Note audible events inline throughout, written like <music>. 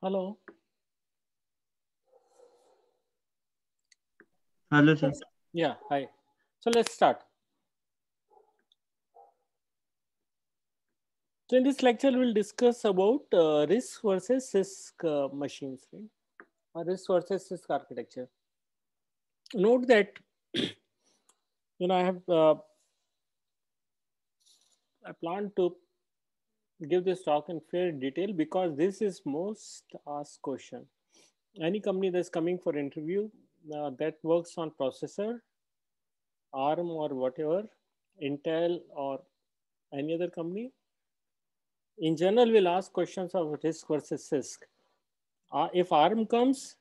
Hello. Hello, sir. Yeah, hi. So let's start. So in this lecture, we'll discuss about uh, RISC versus CISC uh, machines, right? Or uh, RISC versus CISC architecture. Note that, <clears throat> you know, I have, uh, I plan to give this talk in fair detail because this is most asked question. Any company that's coming for interview uh, that works on processor, ARM or whatever, Intel or any other company, in general will ask questions of risk versus CISC. Uh, if ARM comes,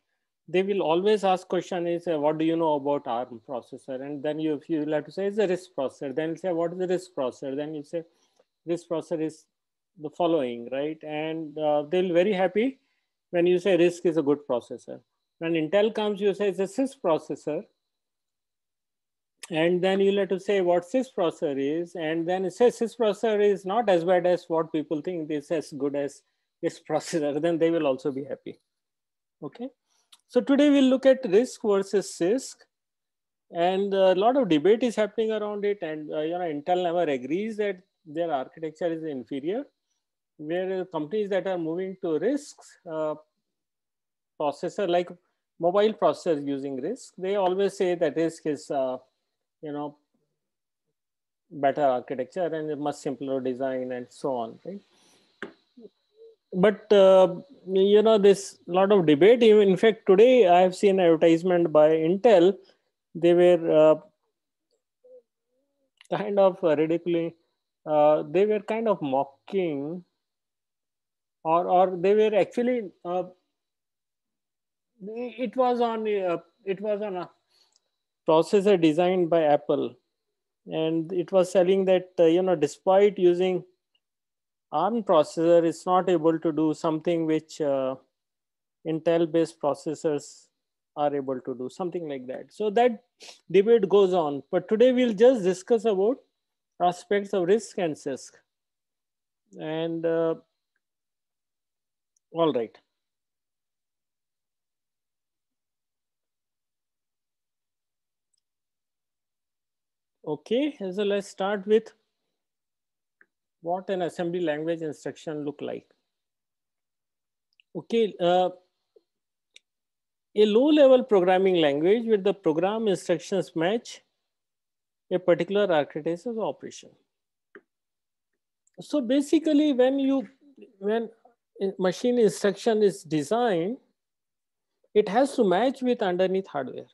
they will always ask question is uh, what do you know about ARM processor? And then you, you like have to say it's a risk processor. Then you say what is the risk processor? Then you say this processor is the following, right? And uh, they'll very happy when you say RISC is a good processor. When Intel comes, you say it's a CISC processor. And then you'll have to say what CISC processor is. And then it says CISC processor is not as bad as what people think This as good as this <laughs> processor, then they will also be happy. Okay. So today we'll look at RISC versus CISC and a lot of debate is happening around it and uh, you know intel never agrees that their architecture is inferior where companies that are moving to risks uh, processor, like mobile processors using risk, they always say that risk is, uh, you know, better architecture and much simpler design and so on, right? But uh, you know, this lot of debate. In fact, today I have seen advertisement by Intel. They were uh, kind of ridiculing. Uh, they were kind of mocking or or they were actually uh, it was on uh, it was on a processor designed by apple and it was selling that uh, you know despite using arm processor it's not able to do something which uh, intel based processors are able to do something like that so that debate goes on but today we'll just discuss about aspects of risk and CISC. and uh, all right. Okay, so let's start with what an assembly language instruction look like. Okay, uh, a low level programming language where the program instructions match a particular architecture operation. So basically when you, when machine instruction is designed, it has to match with underneath hardware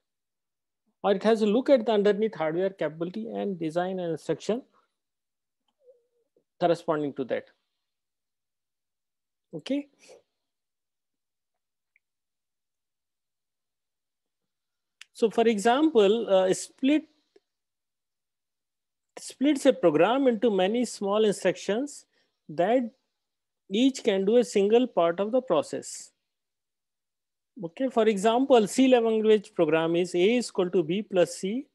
or it has to look at the underneath hardware capability and design an instruction corresponding to that. Okay. So for example, uh, split splits a program into many small instructions that each can do a single part of the process. Okay, for example, C language program is A is equal to B plus C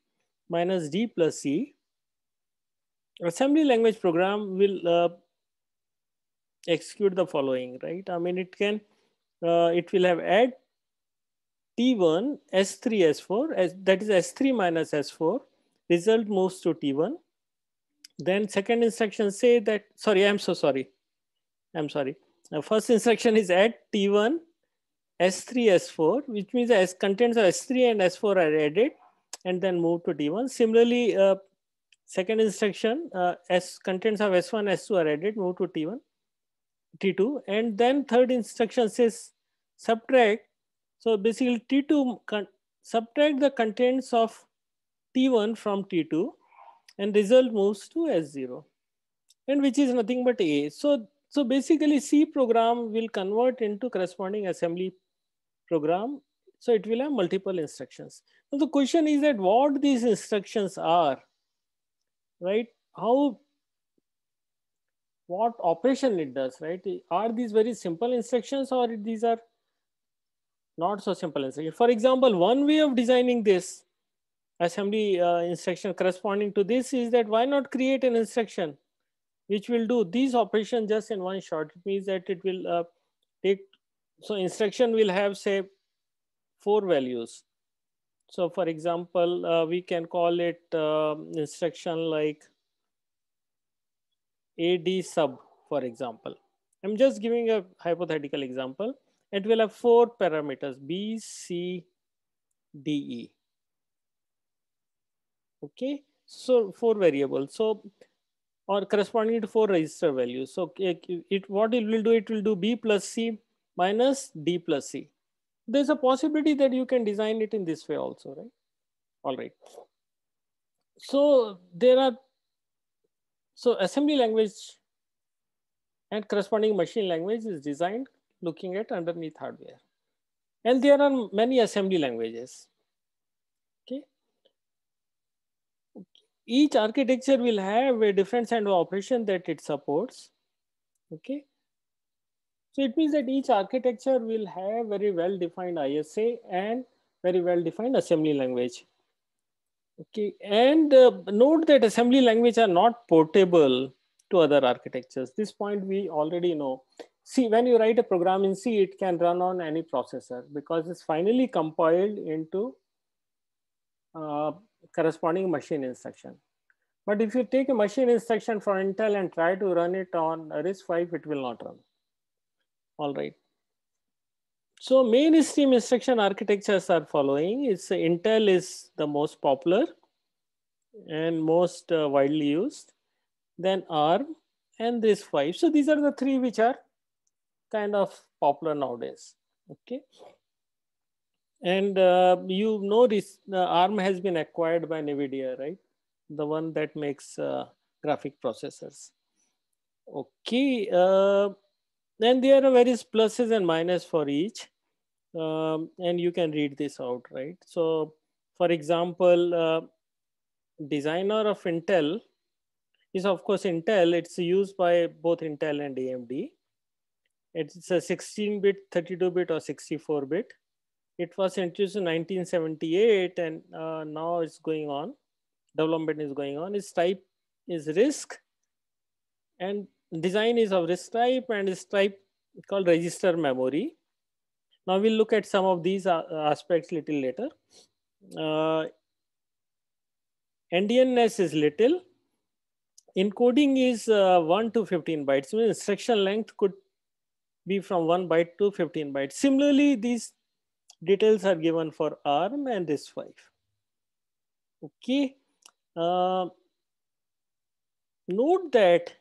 minus D plus C. Assembly language program will uh, execute the following, right? I mean, it can, uh, it will have add T1, 3s as S4, S, that is S3 minus S4, result moves to T1. Then second instruction say that, sorry, I'm so sorry. I'm sorry. Now first instruction is add T1, S3, S4, which means the S contents of S3 and S4 are added and then move to T1. Similarly, uh, second instruction, uh, S contents of S1, S2 are added, move to T1, T2. And then third instruction says subtract. So basically T2, subtract the contents of T1 from T2 and result moves to S0 and which is nothing but A. So so basically C program will convert into corresponding assembly program. So it will have multiple instructions. the question is that what these instructions are, right? How, what operation it does, right? Are these very simple instructions or these are not so simple instructions? For example, one way of designing this assembly uh, instruction corresponding to this is that why not create an instruction which will do these operations just in one shot. It means that it will uh, take, so instruction will have say four values. So for example, uh, we can call it uh, instruction like AD sub, for example. I'm just giving a hypothetical example. It will have four parameters, B, C, D, E. Okay, so four variables. So or corresponding to four register values. So eh, it, what it will do, it will do B plus C minus D plus C. There's a possibility that you can design it in this way also, right? All right. So there are, so assembly language and corresponding machine language is designed looking at underneath hardware. And there are many assembly languages. Okay each architecture will have a different kind of operation that it supports. Okay. So it means that each architecture will have very well-defined ISA and very well-defined assembly language. Okay, and uh, note that assembly language are not portable to other architectures. This point we already know. See, when you write a program in C, it can run on any processor because it's finally compiled into uh, corresponding machine instruction. But if you take a machine instruction for Intel and try to run it on RISC-V, it will not run. All right. So mainstream instruction architectures are following. It's Intel is the most popular and most uh, widely used. Then ARM and risc five. So these are the three which are kind of popular nowadays. Okay. And uh, you know this uh, ARM has been acquired by NVIDIA, right? The one that makes uh, graphic processors. Okay, uh, then there are various pluses and minus for each. Um, and you can read this out, right? So for example, uh, designer of Intel is of course Intel. It's used by both Intel and AMD. It's a 16-bit, 32-bit or 64-bit it was introduced in 1978 and uh, now it's going on development is going on its type is risk and design is of risk type and its type called register memory now we'll look at some of these uh, aspects little later uh, NDNS is little encoding is uh, 1 to 15 bytes instruction length could be from 1 byte to 15 bytes similarly these Details are given for arm and this 5 Okay. Uh, note that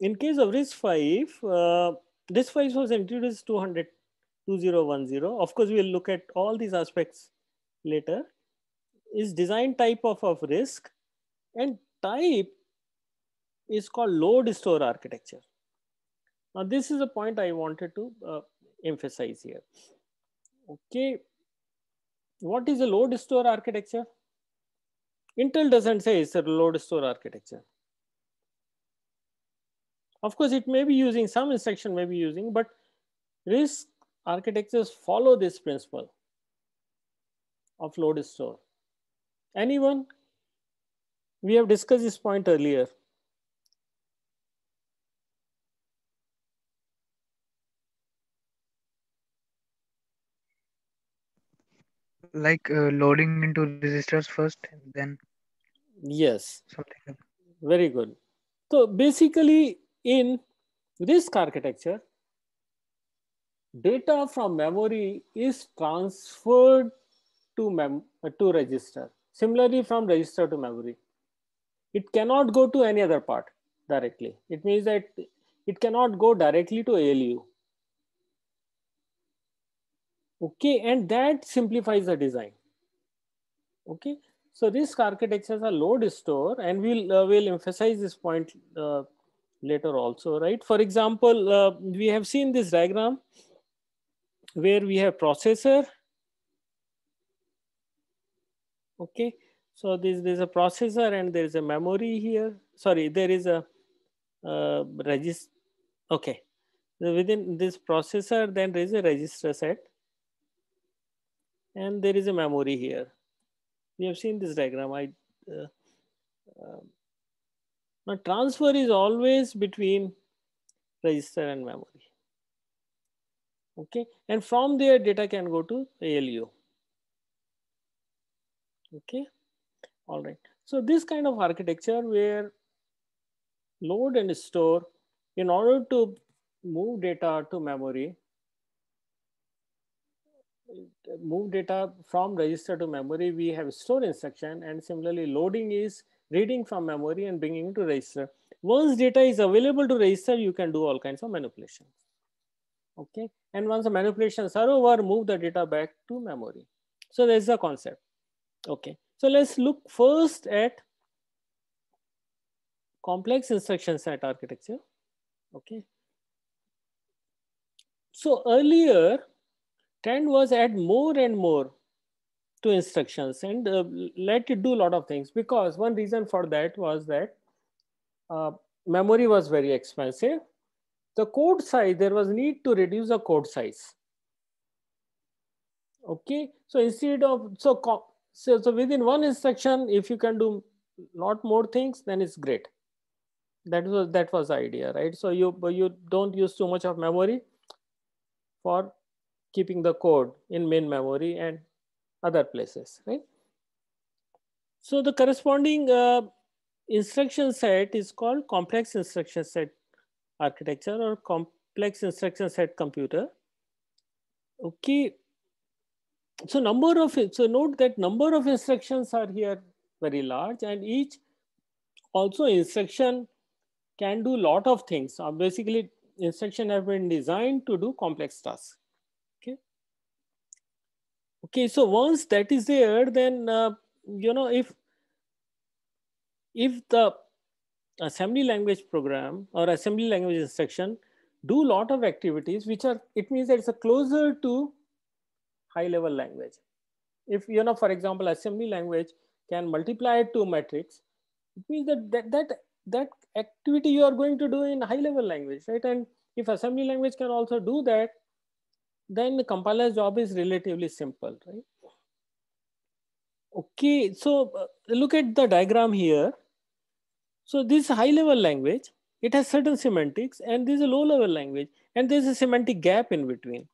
in case of risk 5 uh, this 5 was introduced 200 2010 of course we'll look at all these aspects later is design type of, of risk and type is called load store architecture now this is a point i wanted to uh, emphasize here. Okay, what is a load store architecture? Intel doesn't say it's a load store architecture. Of course, it may be using some instruction may be using, but RISC architectures follow this principle of load store. Anyone? We have discussed this point earlier. like uh, loading into registers first then yes something very good so basically in risk architecture data from memory is transferred to mem uh, to register similarly from register to memory it cannot go to any other part directly it means that it cannot go directly to alu Okay, and that simplifies the design. Okay, so risk architectures are load store, and we'll uh, will emphasize this point uh, later also, right? For example, uh, we have seen this diagram where we have processor. Okay, so this there's a processor and there is a memory here. Sorry, there is a uh, register. Okay, so within this processor, then there is a register set and there is a memory here. We have seen this diagram. I, uh, um, now transfer is always between register and memory. Okay, and from there data can go to ALU. Okay, all right. So this kind of architecture where load and store in order to move data to memory move data from register to memory, we have store instruction and similarly loading is reading from memory and bringing to register. Once data is available to register, you can do all kinds of manipulations. Okay, and once the manipulations are over, move the data back to memory. So there's the concept. Okay, so let's look first at complex instruction set architecture. Okay. So earlier, trend was add more and more to instructions and uh, let it do a lot of things because one reason for that was that uh, memory was very expensive. The code size, there was need to reduce the code size. Okay, so instead of, so, so, so within one instruction, if you can do lot more things, then it's great. That was, that was the idea, right? So you, you don't use too much of memory for keeping the code in main memory and other places, right? So the corresponding uh, instruction set is called complex instruction set architecture or complex instruction set computer. Okay. So number of, so note that number of instructions are here very large and each also instruction can do lot of things. Uh, basically instruction have been designed to do complex tasks okay so once that is there then uh, you know if if the assembly language program or assembly language instruction do a lot of activities which are it means that it's a closer to high level language if you know for example assembly language can multiply two matrices, it means that that that, that activity you are going to do in high level language right and if assembly language can also do that then the compiler's job is relatively simple, right? Okay, so uh, look at the diagram here. So this high level language, it has certain semantics and is a low level language and there's a semantic gap in between.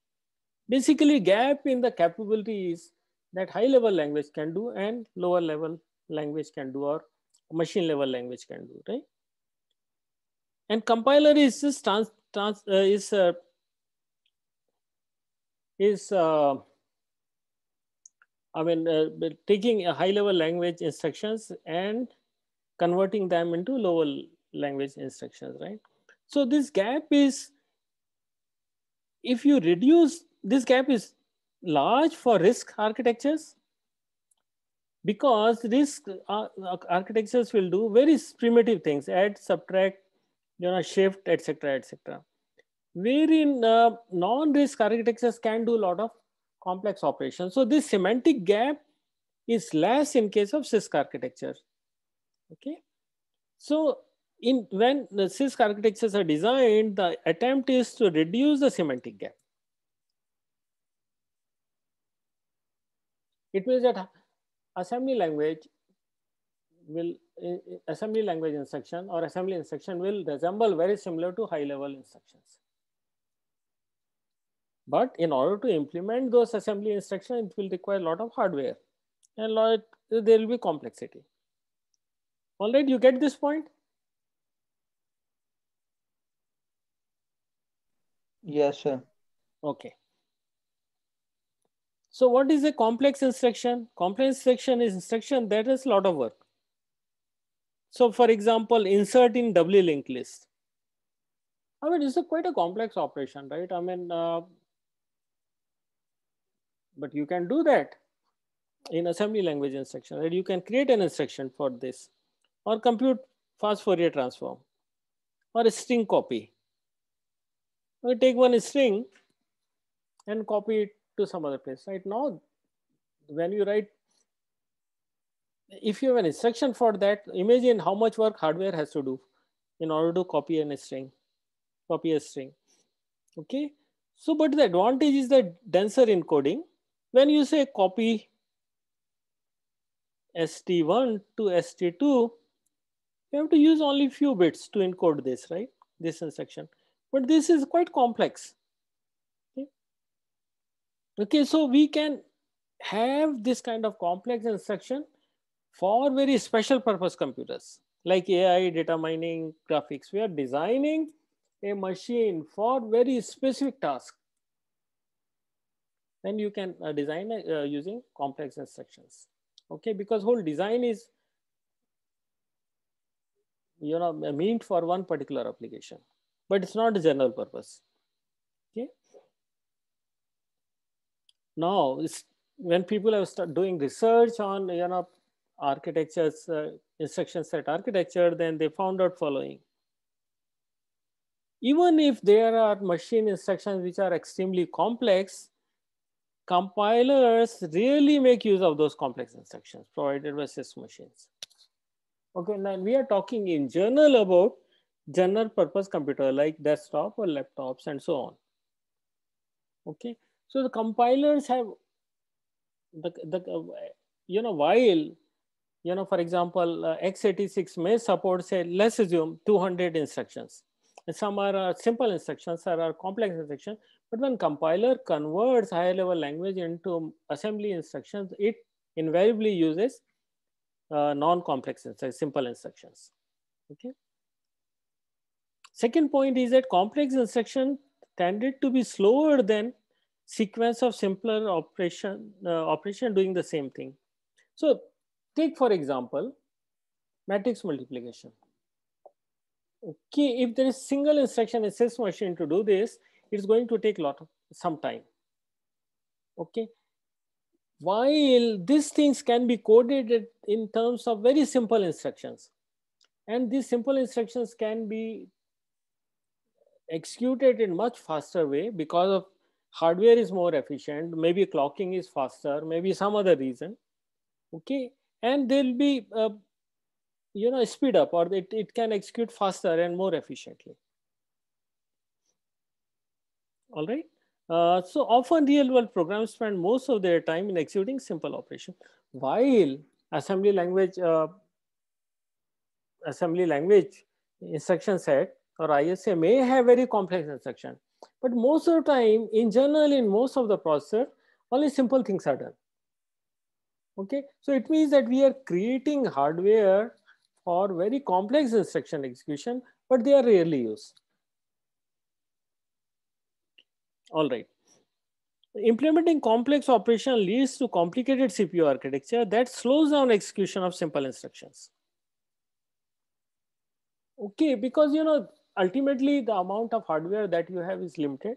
Basically gap in the capability is that high level language can do and lower level language can do or machine level language can do, right? And compiler is just trans, trans, uh, is uh, is, uh, I mean, uh, taking a high level language instructions and converting them into lower language instructions, right? So this gap is, if you reduce, this gap is large for risk architectures because risk uh, architectures will do very primitive things, add, subtract, you know, shift, etc., etc wherein uh, non-risk architectures can do a lot of complex operations. So this semantic gap is less in case of CISC architecture. Okay. So in when the CISC architectures are designed, the attempt is to reduce the semantic gap. It means that assembly language will assembly language instruction or assembly instruction will resemble very similar to high level instructions. But in order to implement those assembly instructions, it will require a lot of hardware and lot, there will be complexity. All right, you get this point? Yes, sir. Okay. So what is a complex instruction? Complex instruction is instruction that is a lot of work. So for example, insert in doubly linked list. I mean, this is quite a complex operation, right? I mean, uh, but you can do that in assembly language instruction and you can create an instruction for this or compute fast Fourier transform or a string copy. We take one string and copy it to some other place. Right now, when you write, if you have an instruction for that, imagine how much work hardware has to do in order to copy an string, copy a string. Okay. So, but the advantage is the denser encoding when you say copy ST1 to ST2, you have to use only few bits to encode this, right? This instruction. But this is quite complex. Okay, okay so we can have this kind of complex instruction for very special purpose computers like AI, data mining, graphics. We are designing a machine for very specific tasks then you can uh, design uh, using complex instructions. Okay, because whole design is you know meant for one particular application, but it's not a general purpose. Okay. Now, when people have started doing research on you know architectures, uh, instruction set architecture, then they found out following. Even if there are machine instructions which are extremely complex, compilers really make use of those complex instructions provided by sys machines. Okay, now we are talking in general about general purpose computer like desktop or laptops and so on. Okay, so the compilers have the, the you know, while, you know, for example, uh, x86 may support say, let's assume 200 instructions. And some are uh, simple instructions, some are complex instructions. But when compiler converts higher level language into assembly instructions, it invariably uses uh, non-complex instructions, uh, simple instructions. Okay. Second point is that complex instruction tended to be slower than sequence of simpler operation uh, operation doing the same thing. So take for example, matrix multiplication. Okay, if there is single instruction, a machine to do this, it's going to take a lot of some time. Okay. While these things can be coded in terms of very simple instructions, and these simple instructions can be executed in much faster way because of hardware is more efficient, maybe clocking is faster, maybe some other reason. Okay, and there'll be uh, you know speed up or it, it can execute faster and more efficiently all right. Uh, so often real world programs spend most of their time in executing simple operation, while assembly language uh, assembly language instruction set or ISA may have very complex instruction, but most of the time in general in most of the processor, only simple things are done. Okay, so it means that we are creating hardware for very complex instruction execution, but they are rarely used. All right. Implementing complex operation leads to complicated CPU architecture that slows down execution of simple instructions. Okay, because you know, ultimately the amount of hardware that you have is limited.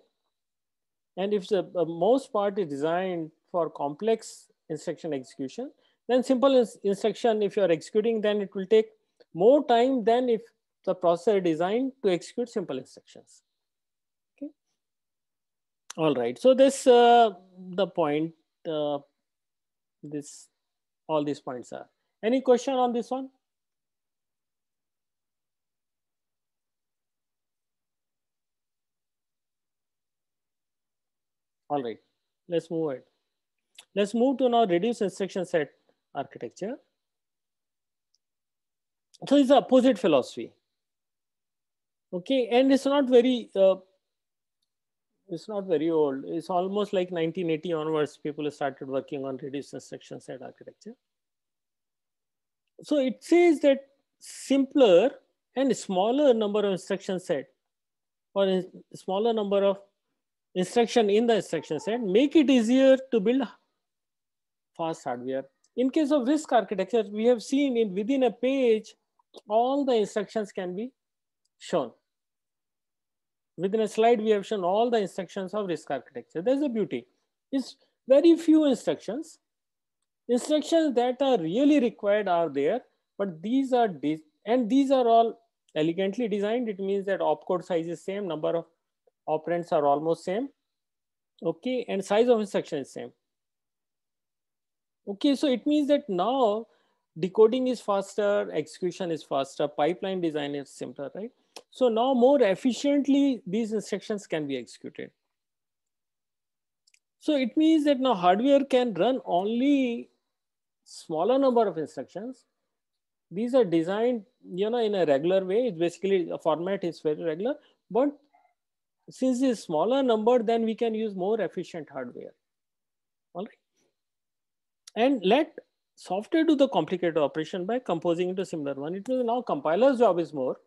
And if the most part is designed for complex instruction execution, then simple instruction, if you're executing, then it will take more time than if the processor designed to execute simple instructions all right so this uh, the point uh, this all these points are any question on this one all right let's move it let's move to now reduced instruction set architecture so it's the opposite philosophy okay and it's not very uh, it's not very old. It's almost like 1980 onwards, people started working on reduced instruction set architecture. So it says that simpler and smaller number of instruction set or smaller number of instruction in the instruction set make it easier to build fast hardware. In case of RISC architecture, we have seen in within a page, all the instructions can be shown within a slide, we have shown all the instructions of risk architecture. There's a beauty. It's very few instructions. Instructions that are really required are there, but these are, and these are all elegantly designed. It means that opcode size is same, number of operands are almost same. Okay, and size of instruction is same. Okay, so it means that now decoding is faster, execution is faster, pipeline design is simpler, right? So now more efficiently, these instructions can be executed. So it means that now hardware can run only smaller number of instructions. These are designed, you know, in a regular way. It's basically a format is very regular, but since it's smaller number, then we can use more efficient hardware. All right. And let software do the complicated operation by composing into similar one. It will now compiler's job is more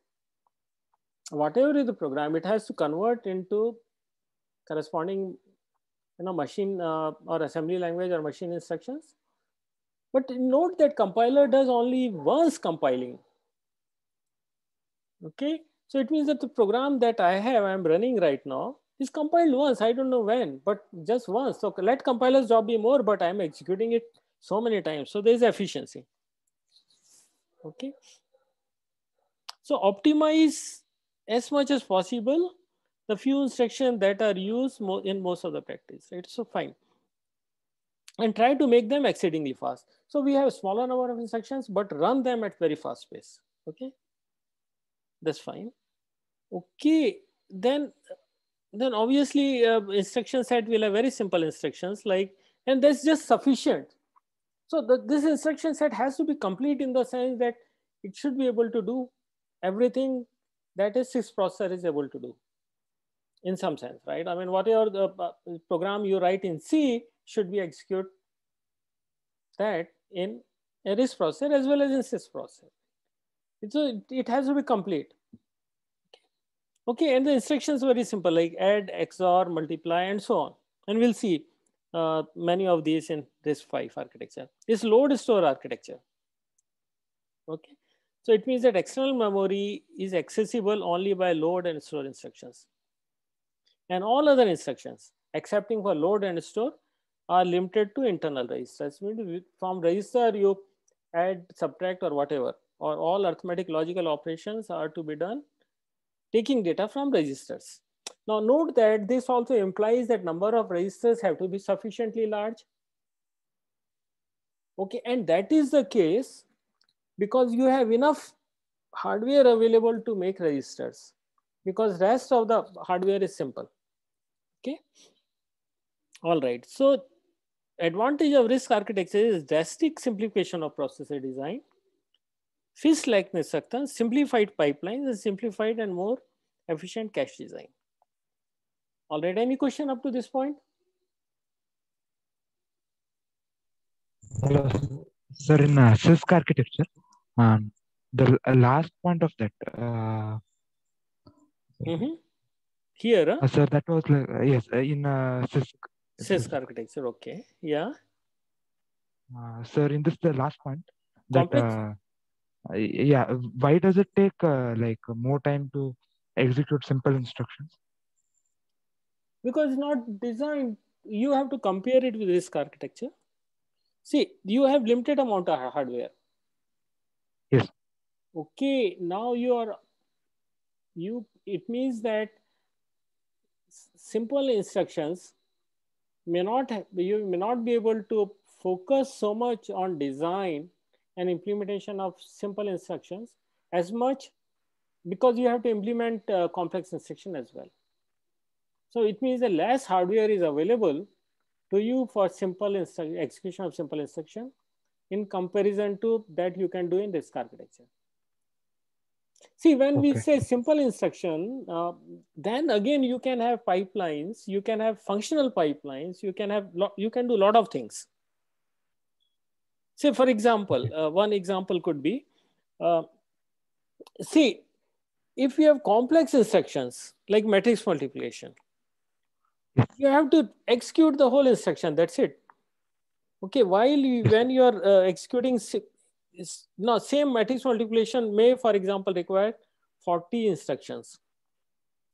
whatever is the program, it has to convert into corresponding you know, machine uh, or assembly language or machine instructions. But note that compiler does only once compiling. Okay, so it means that the program that I have, I'm running right now, is compiled once. I don't know when, but just once. So let compiler's job be more, but I'm executing it so many times. So there's efficiency. Okay. So optimize as much as possible, the few instructions that are used mo in most of the practice, right? So fine. And try to make them exceedingly fast. So we have smaller number of instructions, but run them at very fast pace, okay? That's fine. Okay, then, then obviously uh, instruction set will have very simple instructions like, and that's just sufficient. So the, this instruction set has to be complete in the sense that it should be able to do everything that is CIS processor is able to do in some sense, right? I mean, whatever the uh, program you write in C should be execute that in a RISC processor as well as in CIS processor. So it has to be complete. Okay, and the instructions very simple, like add, XOR, multiply, and so on. And we'll see uh, many of these in RISC-V architecture. It's load store architecture. Okay, so it means that external memory is accessible only by load and store instructions. And all other instructions, excepting for load and store, are limited to internal registers. From register, you add, subtract, or whatever, or all arithmetic logical operations are to be done taking data from registers. Now note that this also implies that number of registers have to be sufficiently large. Okay, and that is the case because you have enough hardware available to make registers because rest of the hardware is simple. Okay. All right. So advantage of RISC architecture is drastic simplification of processor design, fish like instructions, simplified pipelines, and simplified and more efficient cache design. All right, any question up to this point? Hello, sir. In uh, CISC architecture, um, the uh, last point of that. Uh, mm-hmm. Here. Huh? Uh, so that was like, uh, yes in uh, CISC. CISC architecture. Okay. Yeah. Uh, sir, in this the last point that uh, yeah, why does it take uh, like more time to execute simple instructions? Because not designed. You have to compare it with risk architecture. See, you have limited amount of hardware Yes. Okay, now you are, you, it means that simple instructions may not, you may not be able to focus so much on design and implementation of simple instructions as much because you have to implement uh, complex instruction as well. So it means the less hardware is available to you for simple execution of simple instruction in comparison to that you can do in disk architecture. See, when okay. we say simple instruction, uh, then again you can have pipelines, you can have functional pipelines, you can have you can do a lot of things. Say, for example, uh, one example could be, uh, see, if you have complex instructions like matrix multiplication, you have to execute the whole instruction. That's it okay while you, when you are uh, executing is now same matrix multiplication may for example require 40 instructions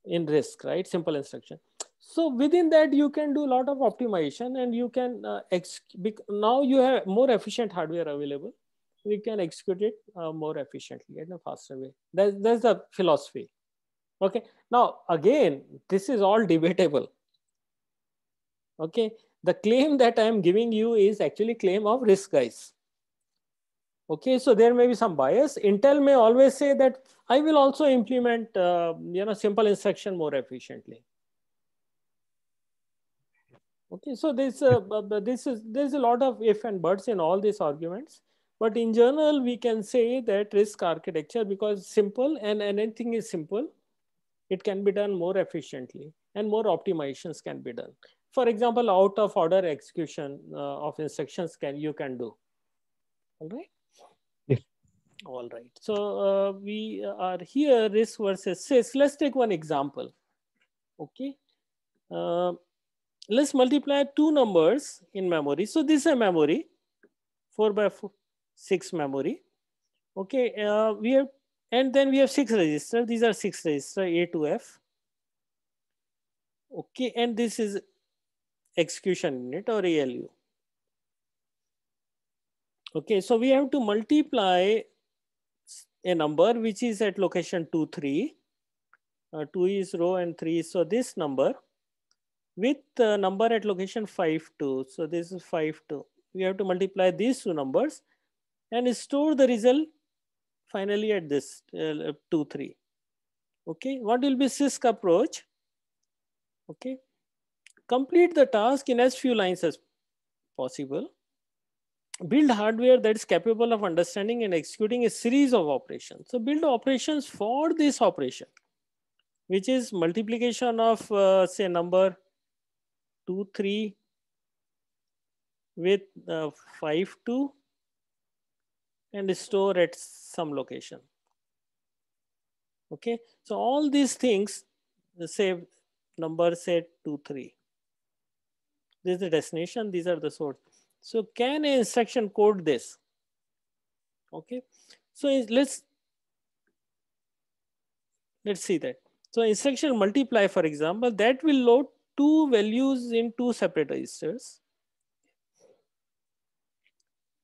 in risk right simple instruction so within that you can do a lot of optimization and you can uh, now you have more efficient hardware available you can execute it uh, more efficiently in a faster way that, that's the philosophy okay now again this is all debatable okay the claim that I am giving you is actually claim of risk guys. Okay, so there may be some bias. Intel may always say that I will also implement uh, you know simple instruction more efficiently. Okay, so this uh, this is there's a lot of if and buts in all these arguments, but in general we can say that risk architecture because simple and anything is simple, it can be done more efficiently and more optimizations can be done for example, out of order execution uh, of instructions can you can do. All right. Yes. All right. So uh, we are here risk versus sys. Let's take one example. Okay. Uh, let's multiply two numbers in memory. So this is a memory, four by four, six memory. Okay. Uh, we have and then we have six registers. These are six registers A to F. Okay, and this is execution unit or ALU. Okay, so we have to multiply a number which is at location 2, 3. Uh, 2 is row and 3 so this number with number at location 5, 2. So this is 5, 2. We have to multiply these two numbers and store the result finally at this uh, 2, 3. Okay, what will be CISC approach? Okay, Complete the task in as few lines as possible. Build hardware that is capable of understanding and executing a series of operations. So build operations for this operation, which is multiplication of uh, say number 2, 3 with uh, 5, 2 and store at some location. Okay, so all these things, say number say 2, 3. This is the destination, these are the source. So can an instruction code this? Okay, so let's, let's see that. So instruction multiply, for example, that will load two values in two separate registers.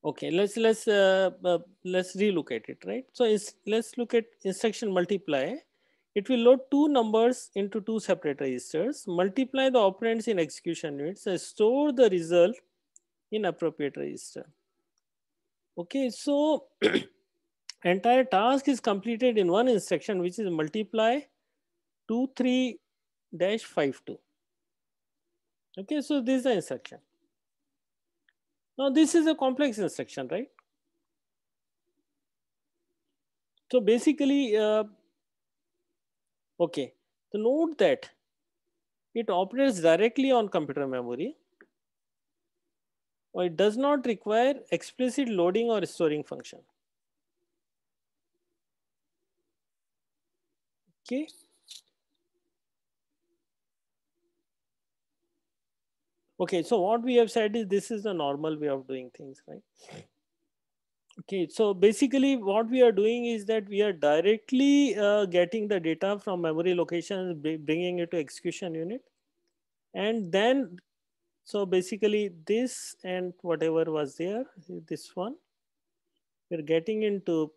Okay, let's let's uh, uh, let's relook at it, right? So let's look at instruction multiply. It will load two numbers into two separate registers, multiply the operands in execution units and store the result in appropriate register. Okay, so <clears throat> entire task is completed in one instruction, which is multiply 23-52. Okay, so this is the instruction. Now this is a complex instruction, right? So basically, uh, Okay, so note that it operates directly on computer memory or it does not require explicit loading or storing function. Okay. Okay, so what we have said is this is the normal way of doing things, right? Okay, so basically what we are doing is that we are directly uh, getting the data from memory location, bringing it to execution unit. And then, so basically this and whatever was there, this one, we're getting into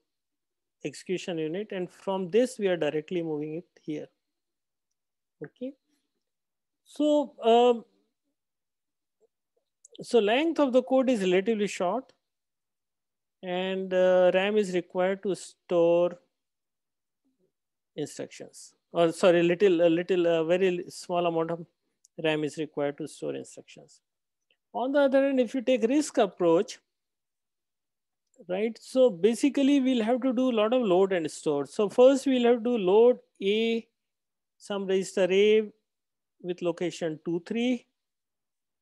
execution unit. And from this, we are directly moving it here. Okay. So, um, so length of the code is relatively short and uh, RAM is required to store instructions or sorry, little, a little, a very small amount of RAM is required to store instructions. On the other hand, if you take risk approach, right? So basically we'll have to do a lot of load and store. So first we'll have to load A, some register A with location 2, 3.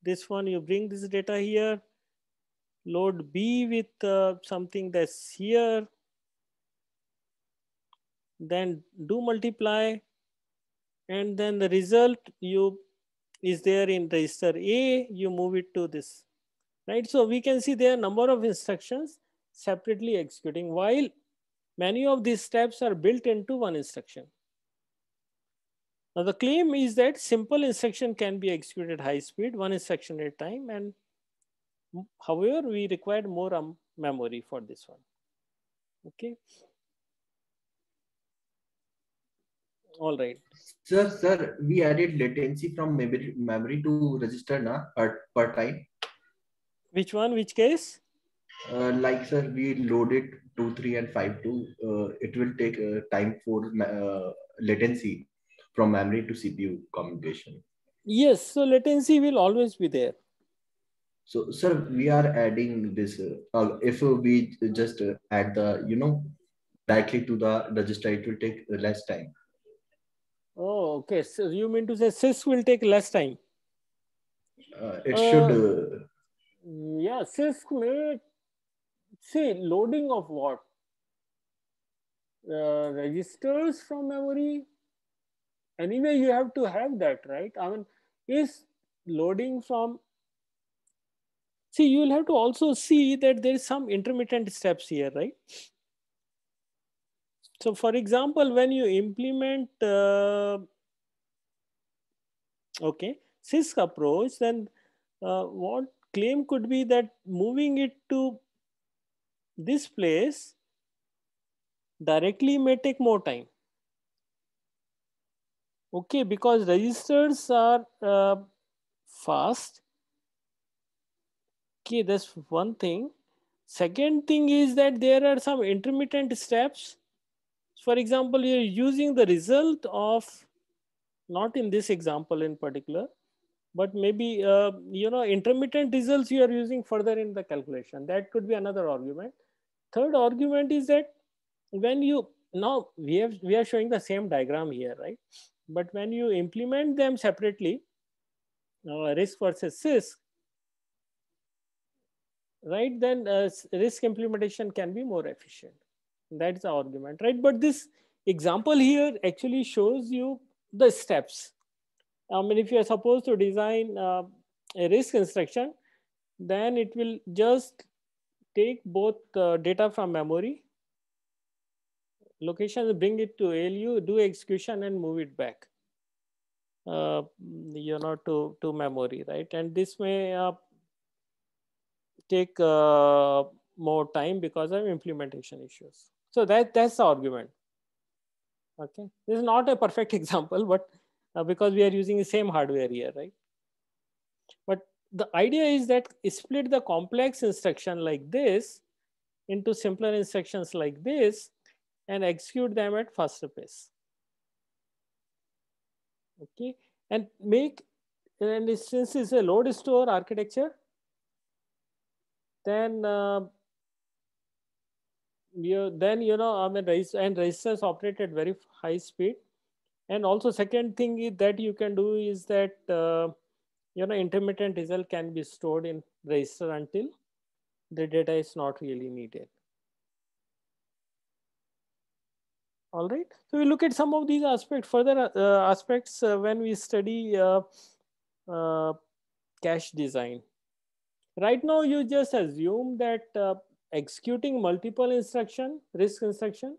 This one, you bring this data here load B with uh, something that's here, then do multiply, and then the result you is there in register A, you move it to this, right? So we can see there are number of instructions separately executing while many of these steps are built into one instruction. Now the claim is that simple instruction can be executed high speed, one instruction at a time and However, we required more um, memory for this one. Okay. All right. Sir, sir, we added latency from memory, memory to register na, per, per time. Which one? Which case? Uh, like sir, we loaded two, three, and five. Two, uh, it will take uh, time for uh, latency from memory to CPU communication. Yes, so latency will always be there. So, sir, we are adding this. Uh, uh, if we just add the, you know, directly to the register, it will take less time. Oh, okay. So you mean to say sys will take less time? Uh, it should. Uh, uh, yeah, sys may see loading of what registers from memory. Anyway, you have to have that, right? I mean, is loading from See, you will have to also see that there is some intermittent steps here, right? So for example, when you implement, uh, okay, CISC approach, then uh, what claim could be that moving it to this place directly may take more time. Okay, because registers are uh, fast okay that's one thing second thing is that there are some intermittent steps for example you're using the result of not in this example in particular but maybe uh, you know intermittent results you are using further in the calculation that could be another argument third argument is that when you now we have we are showing the same diagram here right but when you implement them separately uh, risk versus CISC, right, then uh, risk implementation can be more efficient. That's the argument, right? But this example here actually shows you the steps. I mean, if you are supposed to design uh, a risk instruction, then it will just take both uh, data from memory, location, bring it to ALU, do execution and move it back, uh, you know, to, to memory, right? And this may uh, take uh, more time because of implementation issues. So that that's the argument. Okay, this is not a perfect <laughs> example, but uh, because we are using the same hardware here, right? But the idea is that split the complex instruction like this into simpler instructions like this and execute them at faster pace. Okay, and make and since it's a load store architecture, then uh, you then you know i mean res- and operate at very high speed and also second thing that you can do is that uh, you know intermittent result can be stored in register until the data is not really needed all right so we look at some of these aspects further uh, aspects uh, when we study uh, uh, cache design Right now, you just assume that uh, executing multiple instruction, risk instruction,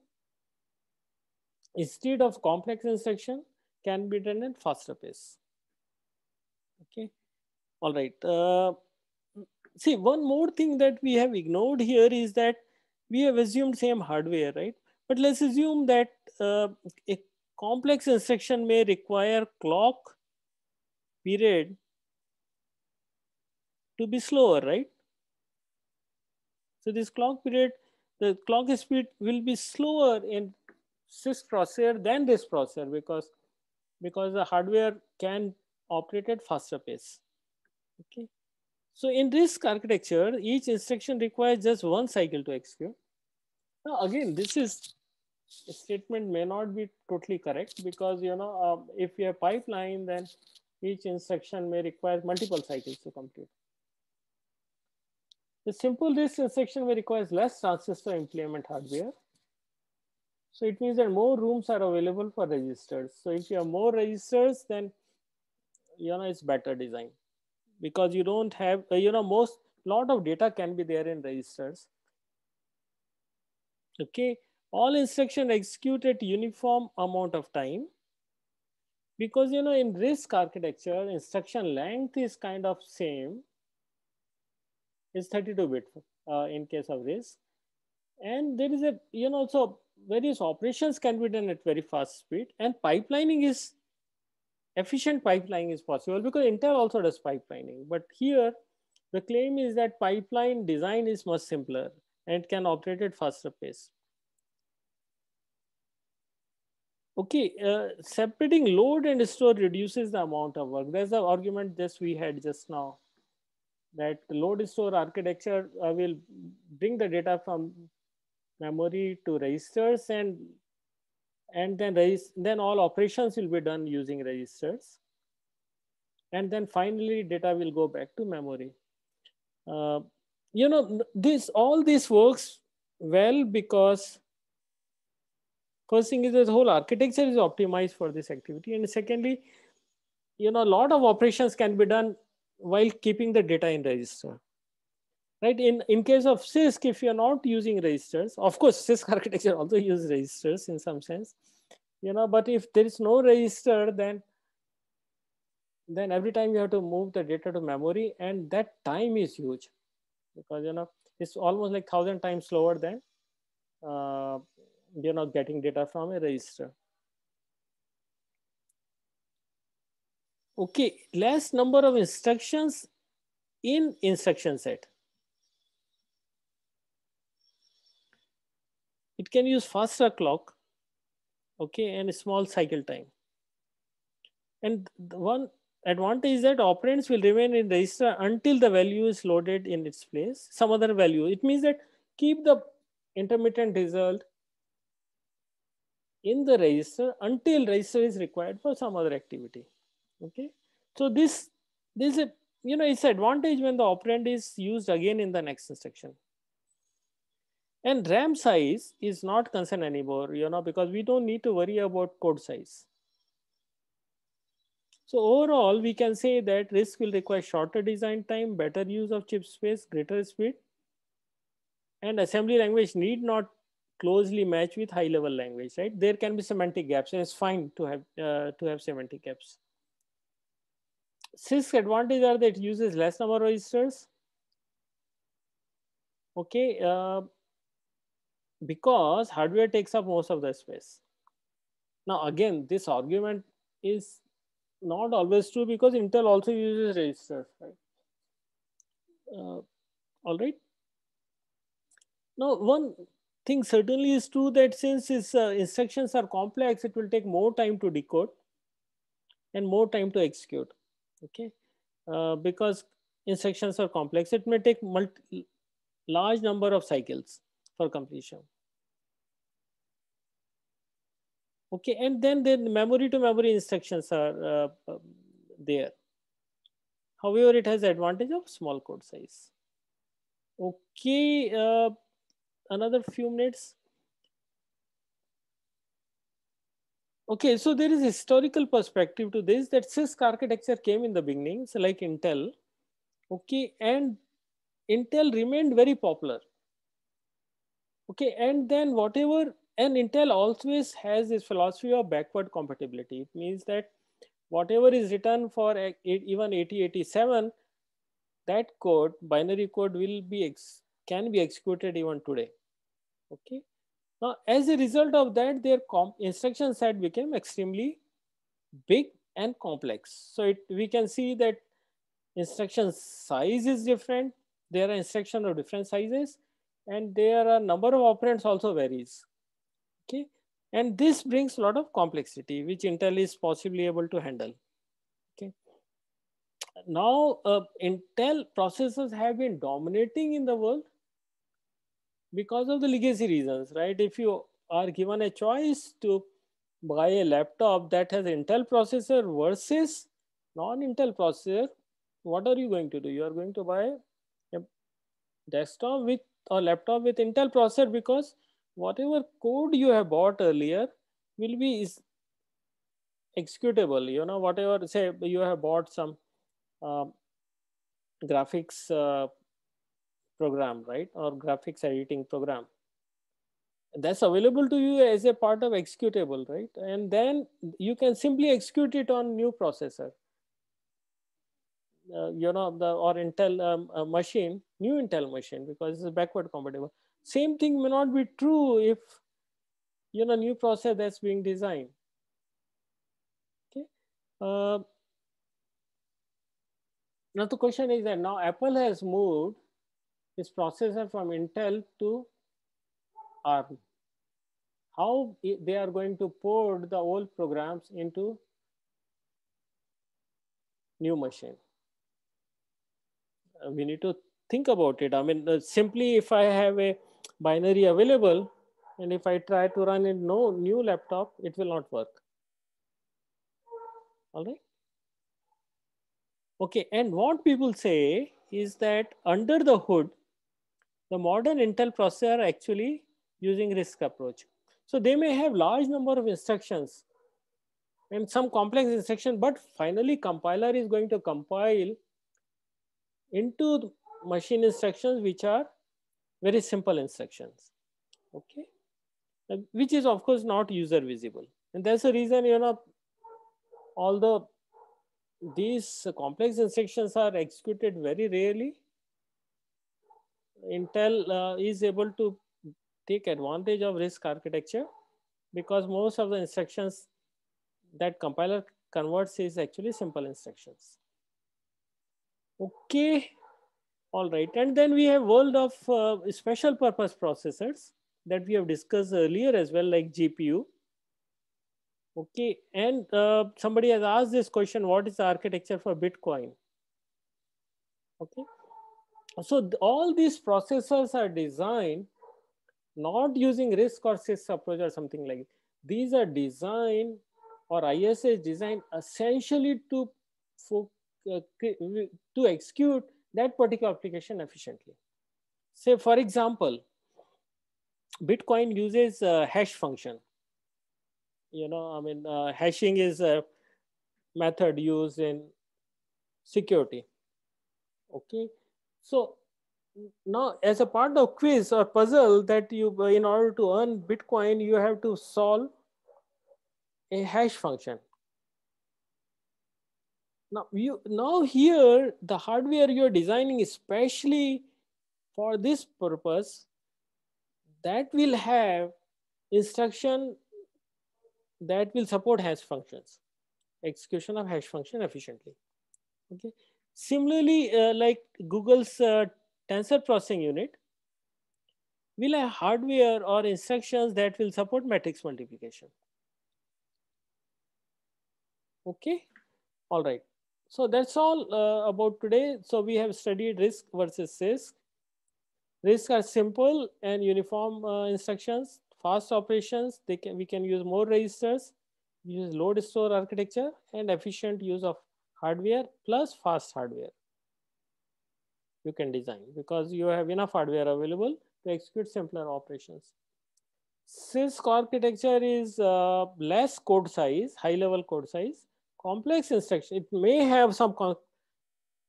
instead of complex instruction can be done at faster pace. Okay, all right. Uh, see, one more thing that we have ignored here is that we have assumed same hardware, right? But let's assume that uh, a complex instruction may require clock period to be slower, right? So this clock period, the clock speed will be slower in this processor than this processor because, because the hardware can operate at faster pace, okay? So in this architecture, each instruction requires just one cycle to execute. Now again, this is statement may not be totally correct because you know uh, if you have pipeline, then each instruction may require multiple cycles to complete. The simple this instruction may requires less transistor implement hardware. So it means that more rooms are available for registers. So if you have more registers, then you know it's better design because you don't have uh, you know most lot of data can be there in registers. Okay, all instruction execute at uniform amount of time because you know in RISC architecture instruction length is kind of same is 32 bit uh, in case of this, And there is a, you know, so various operations can be done at very fast speed and pipelining is, efficient pipelining is possible because Intel also does pipelining. But here the claim is that pipeline design is much simpler and can operate at faster pace. Okay, uh, separating load and store reduces the amount of work. That's the argument just we had just now that load store architecture uh, will bring the data from memory to registers and and then then all operations will be done using registers. And then finally data will go back to memory. Uh, you know, this all this works well because first thing is this whole architecture is optimized for this activity. And secondly, you know, a lot of operations can be done while keeping the data in register. Right, in, in case of CISC, if you're not using registers, of course, CISC <laughs> architecture also uses registers in some sense, you know, but if there is no register, then then every time you have to move the data to memory and that time is huge because, you know, it's almost like thousand times slower than, uh, you know, getting data from a register. Okay, less number of instructions in instruction set. It can use faster clock, okay, and small cycle time. And one advantage is that operands will remain in register until the value is loaded in its place, some other value. It means that keep the intermittent result in the register until register is required for some other activity. Okay. So this, this is a, you know, it's advantage when the operand is used again in the next instruction. And RAM size is not concern anymore, you know, because we don't need to worry about code size. So overall, we can say that RISC will require shorter design time, better use of chip space, greater speed, and assembly language need not closely match with high level language, right? There can be semantic gaps and it's fine to have, uh, to have semantic gaps. CISC advantage are that it uses less number of registers. Okay, uh, because hardware takes up most of the space. Now again, this argument is not always true because Intel also uses registers, right? Uh, all right. Now, one thing certainly is true that since its uh, instructions are complex, it will take more time to decode and more time to execute okay? Uh, because instructions are complex, it may take multi large number of cycles for completion. Okay, and then the memory to memory instructions are uh, um, there. However, it has advantage of small code size. Okay, uh, another few minutes. Okay, so there is historical perspective to this that CISC architecture came in the beginnings so like Intel. Okay, and Intel remained very popular. Okay, and then whatever, and Intel always has this philosophy of backward compatibility. It means that whatever is written for even 8087, that code, binary code will be, can be executed even today. Okay, now, as a result of that, their instruction set became extremely big and complex. So it, we can see that instruction size is different. There are instruction of different sizes and there are number of operands also varies. Okay. And this brings a lot of complexity, which Intel is possibly able to handle. Okay. Now, uh, Intel processors have been dominating in the world because of the legacy reasons, right? If you are given a choice to buy a laptop that has Intel processor versus non-Intel processor, what are you going to do? You are going to buy a desktop with or laptop with Intel processor because whatever code you have bought earlier will be is executable. You know, whatever say you have bought some uh, graphics uh, program, right? Or graphics editing program. That's available to you as a part of executable, right? And then you can simply execute it on new processor. Uh, you know, the or Intel um, uh, machine, new Intel machine, because it's backward compatible. Same thing may not be true if you know new process that's being designed. Okay. Uh, now the question is that now Apple has moved this processor from Intel to ARM. How they are going to port the old programs into new machine. Uh, we need to think about it. I mean, uh, simply if I have a binary available and if I try to run in no new laptop, it will not work. All right. Okay, and what people say is that under the hood, the modern Intel processor actually using RISC approach. So they may have large number of instructions and some complex instruction, but finally compiler is going to compile into machine instructions, which are very simple instructions, okay? Which is of course not user visible. And that's the reason, you know, all the, these complex instructions are executed very rarely Intel uh, is able to take advantage of RISC architecture because most of the instructions that compiler converts is actually simple instructions. Okay, all right. And then we have world of uh, special purpose processors that we have discussed earlier as well, like GPU. Okay, and uh, somebody has asked this question, what is the architecture for Bitcoin? Okay, so all these processors are designed not using risk or CIS approach or something like it. These are designed or ISA designed essentially to, for, uh, to execute that particular application efficiently. Say, for example, Bitcoin uses a hash function. You know, I mean, uh, hashing is a method used in security. Okay, so now as a part of quiz or puzzle that you, in order to earn Bitcoin, you have to solve a hash function. Now, you, now here, the hardware you're designing especially for this purpose, that will have instruction that will support hash functions, execution of hash function efficiently. Okay. Similarly, uh, like Google's uh, tensor processing unit, will have hardware or instructions that will support matrix multiplication. Okay, all right. So that's all uh, about today. So we have studied risk versus CISC. Risk are simple and uniform uh, instructions, fast operations. They can, we can use more registers, use load store architecture and efficient use of hardware plus fast hardware you can design because you have enough hardware available to execute simpler operations. Since architecture is uh, less code size, high level code size, complex instruction. It may have some, com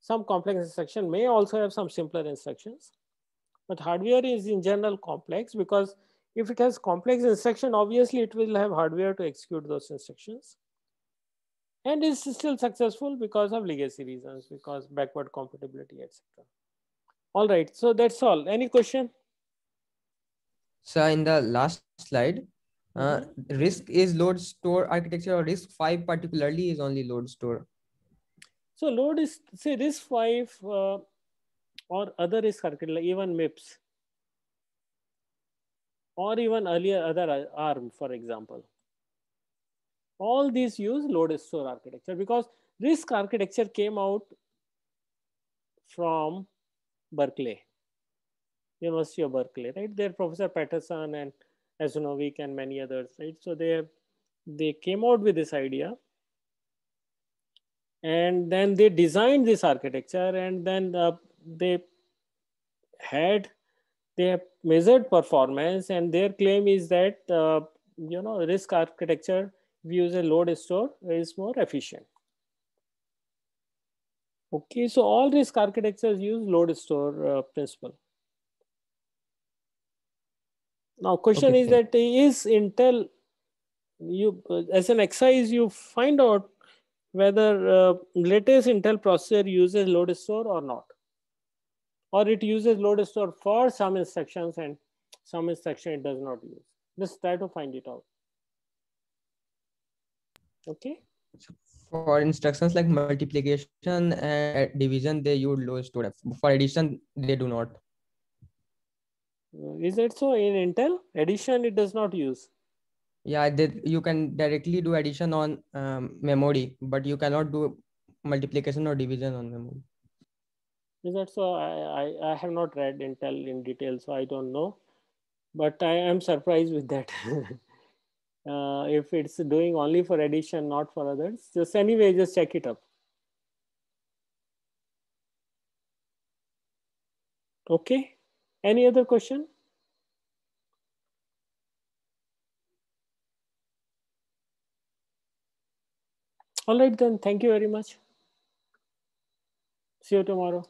some complex instruction, may also have some simpler instructions. But hardware is in general complex because if it has complex instruction, obviously it will have hardware to execute those instructions and is still successful because of legacy reasons, because backward compatibility, etc. All right, so that's all. Any question? So in the last slide, uh, mm-hmm. risk is load store architecture or risk five particularly is only load store. So load is say risk five uh, or other risk architecture, even MIPS or even earlier other ARM, for example all these use load store architecture because risk architecture came out from Berkeley, University of Berkeley, right? There, Professor Patterson and Asunovic and many others, right? So they they came out with this idea, and then they designed this architecture, and then uh, they had they have measured performance, and their claim is that uh, you know risk architecture we use a load store is more efficient. Okay, so all risk architectures use load store uh, principle. Now question okay, is sir. that is Intel, you uh, as an exercise you find out whether uh, latest Intel processor uses load store or not, or it uses load store for some instructions and some instruction it does not use. Just try to find it out. Okay. For instructions like multiplication and division, they use lowest to depth. For addition, they do not. Uh, is that so in Intel? Addition, it does not use. Yeah, they, you can directly do addition on um, memory, but you cannot do multiplication or division on memory. Is that so? I, I, I have not read Intel in detail, so I don't know. But I am surprised with that. <laughs> uh, if it's doing only for addition, not for others. Just anyway, just check it up. Okay. Any other question? All right, then. Thank you very much. See you tomorrow.